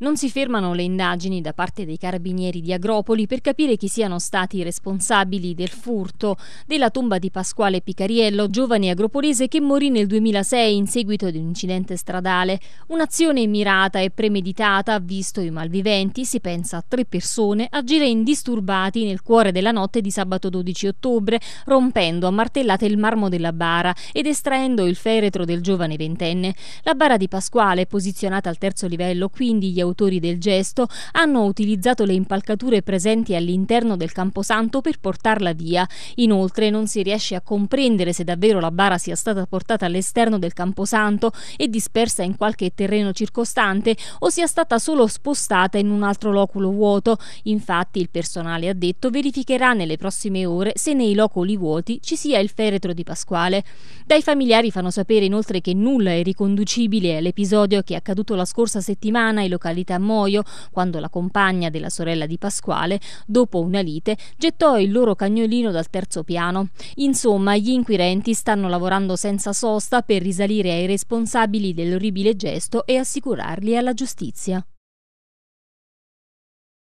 Non si fermano le indagini da parte dei carabinieri di Agropoli per capire chi siano stati i responsabili del furto della tomba di Pasquale Picariello, giovane agropolese che morì nel 2006 in seguito ad un incidente stradale. Un'azione mirata e premeditata, visto i malviventi, si pensa a tre persone, agire indisturbati nel cuore della notte di sabato 12 ottobre, rompendo a martellate il marmo della bara ed estraendo il feretro del giovane ventenne. La bara di Pasquale, posizionata al terzo livello, quindi gli autori del gesto hanno utilizzato le impalcature presenti all'interno del camposanto per portarla via. Inoltre non si riesce a comprendere se davvero la bara sia stata portata all'esterno del camposanto e dispersa in qualche terreno circostante o sia stata solo spostata in un altro loculo vuoto. Infatti il personale ha detto verificherà nelle prossime ore se nei loculi vuoti ci sia il feretro di Pasquale. Dai familiari fanno sapere inoltre che nulla è riconducibile all'episodio che è accaduto la scorsa settimana ai locali località Moio, quando la compagna della sorella di Pasquale, dopo una lite, gettò il loro cagnolino dal terzo piano. Insomma, gli inquirenti stanno lavorando senza sosta per risalire ai responsabili dell'orribile gesto e assicurarli alla giustizia.